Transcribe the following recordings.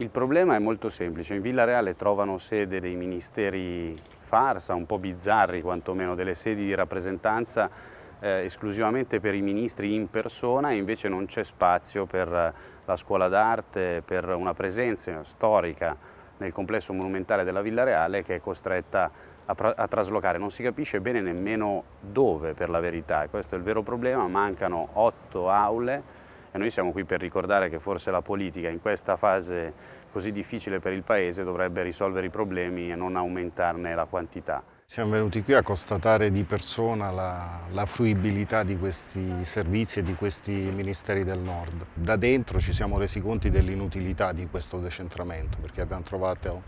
Il problema è molto semplice, in Villa Reale trovano sede dei ministeri farsa, un po' bizzarri quantomeno, delle sedi di rappresentanza eh, esclusivamente per i ministri in persona e invece non c'è spazio per eh, la scuola d'arte, per una presenza storica nel complesso monumentale della Villa Reale che è costretta a, a traslocare. Non si capisce bene nemmeno dove per la verità questo è il vero problema, mancano otto aule e noi siamo qui per ricordare che forse la politica in questa fase così difficile per il Paese dovrebbe risolvere i problemi e non aumentarne la quantità. Siamo venuti qui a constatare di persona la, la, fruibilità di questi servizi e di questi ministeri del nord. Da dentro ci siamo resi conti dell'inutilità di questo decentramento perché abbiamo trovato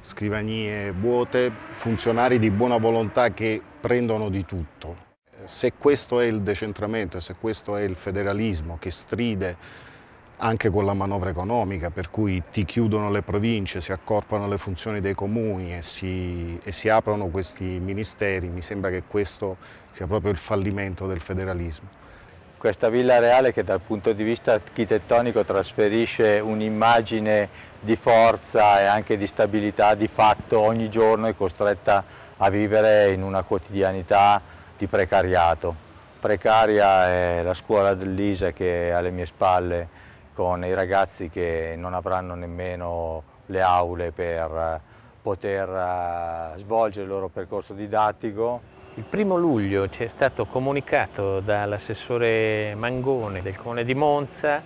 scrivanie vuote, funzionari di buona volontà che prendono di tutto se questo è il decentramento e se questo è il federalismo che stride anche con la manovra economica, per cui ti chiudono le province, si accorpano le funzioni dei comuni e si, e si, aprono questi ministeri, mi sembra che questo sia proprio il fallimento del federalismo. Questa Villa Reale che dal punto di vista architettonico trasferisce un'immagine di forza e anche di stabilità di fatto ogni giorno è costretta a vivere in una quotidianità di precariato. Precaria è la scuola dell'ISA che è alle mie spalle con i ragazzi che non avranno nemmeno le aule per eh, poter eh, svolgere il loro percorso didattico. Il primo luglio ci è stato comunicato dall'assessore Mangone del Comune di Monza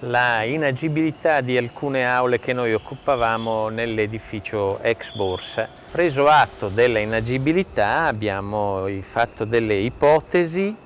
la inagibilità di alcune aule che noi occupavamo nell'edificio ex borsa. Preso atto della inagibilità abbiamo fatto delle ipotesi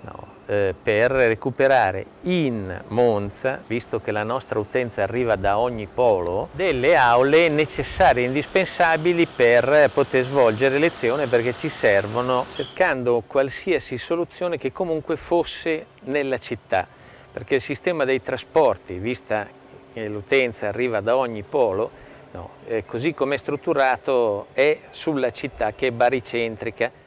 no, eh, per recuperare in Monza, visto che la nostra utenza arriva da ogni polo, delle aule necessarie e indispensabili per poter svolgere lezione perché ci servono cercando qualsiasi soluzione che comunque fosse nella città perché il sistema dei trasporti, vista che l'utenza arriva da ogni polo, no, così come è strutturato, è sulla città che è baricentrica.